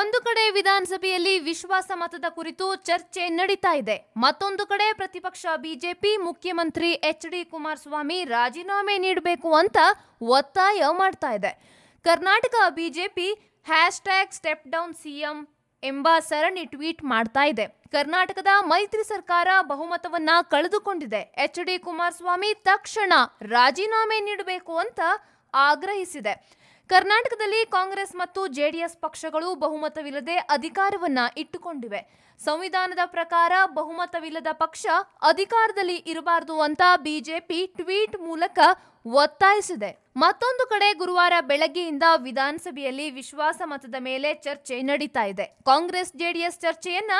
ಒಂದು ಕಡೆ ವಿಧಾನಸಭೆಯಲ್ಲಿ ವಿಶ್ವಾಸ ಮತದ ಕುರಿತು ಚರ್ಚೆ ನಡೀತಾ ಇದೆ ಮತ್ತೊಂದು ಕಡೆ ಪ್ರತಿಪಕ್ಷ ಬಿಜೆಪಿ ಮುಖ್ಯಮಂತ್ರಿ ಎಚ್ ಡಿ ಕುಮಾರಸ್ವಾಮಿ ರಾಜೀನಾಮೆ ನೀಡಬೇಕು ಅಂತ ಒತ್ತಾಯ ಮಾಡ್ತಾ ಇದೆ Karnataka BJP hashtag step down CM ಎಂಬ ಸರಣಿ ಟ್ವೀಟ್ ಮಾಡ್ತಾ ಇದೆ ಕರ್ನಾಟಕದ ಮೈತ್ರಿ ಸರ್ಕಾರ ಬಹುಮತವನ್ನ ಕಳೆದುಕೊಂಡಿದೆ ಎಚ್ ಡಿ ಕುಮಾರಸ್ವಾಮಿ ತಕ್ಷಣ ರಾಜೀನಾಮೆ ನೀಡಬೇಕು ಅಂತ ಆಗ್ರಹಿಸಿದೆ ಕರ್ನಾಟಕದಲ್ಲಿ ಕಾಂಗ್ರೆಸ್ ಮತ್ತು ಜೆಡಿಎಸ್ ಪಕ್ಷಗಳು ಬಹುಮತವಿಲ್ಲದೆ ಅಧಿಕಾರವನ್ನ ಇಟ್ಟುಕೊಂಡಿವೆ ಸಂವಿಧಾನದ ಪ್ರಕಾರ ಬಹುಮತವಿಲ್ಲದ ಪಕ್ಷ ಅಧಿಕಾರದಲ್ಲಿ ಇರಬಾರದು ಅಂತ ಬಿಜೆಪಿ ಟ್ವೀಟ್ ಮೂಲಕ ಒತ್ತಾಯಿಸಿದೆ ಮತ್ತೊಂದು ಕಡೆ ಗುರುವಾರ ಬೆಳಗ್ಗೆಯಿಂದ ವಿಧಾನಸಭೆಯಲ್ಲಿ ವಿಶ್ವಾಸ ಮತದ ಮೇಲೆ ಚರ್ಚೆ ನಡೀತಾ ಇದೆ ಕಾಂಗ್ರೆಸ್ ಜೆಡಿಎಸ್ ಚರ್ಚೆಯನ್ನ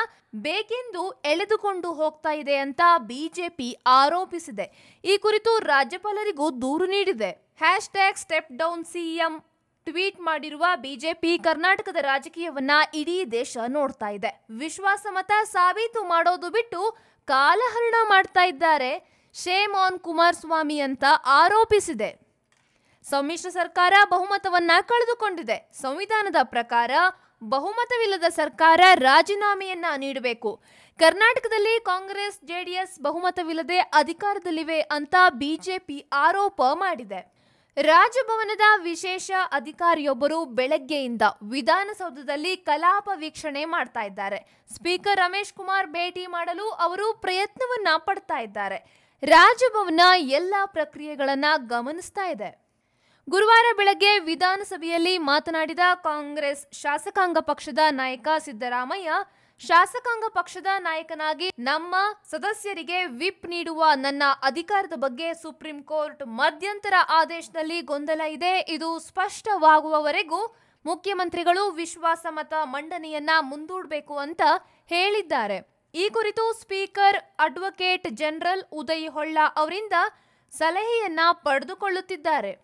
ಬೇಕೆಂದು ಎಳೆದುಕೊಂಡು ಹೋಗ್ತಾ ಇದೆ ಅಂತ ಬಿಜೆಪಿ ಆರೋಪಿಸಿದೆ ಈ ಕುರಿತು ರಾಜ್ಯಪಾಲರಿಗೂ ದೂರು ನೀಡಿದೆ hashtag step down CM tweet ಮಾಡಿರುವ ಬಿಜೆಪಿ ಕರ್ನಾಟಕದ ರಾಜಕೀಯವನ್ನ ಇಡೀ ದೇಶ ನೋಡ್ತಾ ಇದೆ ವಿಶ್ವಾಸಮತ ಸಾಬೀತು ಮಾಡೋದು ಬಿಟ್ಟು ಕಾಲಹರಣ ಮಾಡ್ತಾ ಇದ್ದಾರೆ ಶೇಮ್ ಆನ್ ಕುಮಾರಸ್ವಾಮಿ ಅಂತ ಆರೋಪಿಸಿದೆ ಸಮ್ಮಿಶ್ರ ಸರ್ಕಾರ ಬಹುಮತವನ್ನ ಕಳೆದುಕೊಂಡಿದೆ ಸಂವಿಧಾನದ ಪ್ರಕಾರ ಬಹುಮತವಿಲ್ಲದ ಸರ್ಕಾರ ರಾಜೀನಾಮೆಯನ್ನ ನೀಡಬೇಕು ಕರ್ನಾಟಕದಲ್ಲಿ ಕಾಂಗ್ರೆಸ್ ಜೆಡಿಎಸ್ ಬಹುಮತವಿಲ್ಲದೆ ಅಧಿಕಾರದಲ್ಲಿವೆ ಅಂತ ಬಿಜೆಪಿ ಆರೋಪ ಮಾಡಿದೆ ರಾಜಭವನದ ವಿಶೇಷ ಅಧಿಕಾರಿಯೊಬ್ಬರು ಬೆಳಗ್ಗೆಯಿಂದ ವಿಧಾನಸೌಧದಲ್ಲಿ ಕಲಾಪ ವೀಕ್ಷಣೆ ಮಾಡ್ತಾ ಇದ್ದಾರೆ ಸ್ಪೀಕರ್ ರಮೇಶ್ ಕುಮಾರ್ ಭೇಟಿ ಮಾಡಲು ಅವರು ಪ್ರಯತ್ನವನ್ನ ಪಡ್ತಾ ಇದ್ದಾರೆ ರಾಜಭವನ ಎಲ್ಲ ಪ್ರಕ್ರಿಯೆಗಳನ್ನ ಗಮನಿಸ್ತಾ ಇದೆ ಗುರುವಾರ ಬೆಳಗ್ಗೆ ವಿಧಾನಸಭೆಯಲ್ಲಿ ಮಾತನಾಡಿದ ಕಾಂಗ್ರೆಸ್ ಶಾಸಕಾಂಗ ಪಕ್ಷದ ನಾಯಕ ಸಿದ್ದರಾಮಯ್ಯ ಶಾಸಕಾಂಗ ಪಕ್ಷದ ನಾಯಕನಾಗಿ ನಮ್ಮ ಸದಸ್ಯರಿಗೆ ವಿಪ್ ನೀಡುವ ನನ್ನ ಅಧಿಕಾರದ ಬಗ್ಗೆ ಸುಪ್ರೀಂ ಕೋರ್ಟ್ ಮಧ್ಯಂತರ ಆದೇಶದಲ್ಲಿ ಗೊಂದಲ ಇದೆ ಇದು ಸ್ಪಷ್ಟವಾಗುವವರೆಗೂ ಮುಖ್ಯಮಂತ್ರಿಗಳು ವಿಶ್ವಾಸಮತ ಮಂಡನೆಯನ್ನ ಮುಂದೂಡಬೇಕು ಅಂತ ಹೇಳಿದ್ದಾರೆ ಈ ಕುರಿತು speaker advocate general Uday Holla ಅವರಿಂದ ಸಲಹೆಯನ್ನ ಪಡೆದುಕೊಳ್ಳುತ್ತಿದ್ದಾರೆ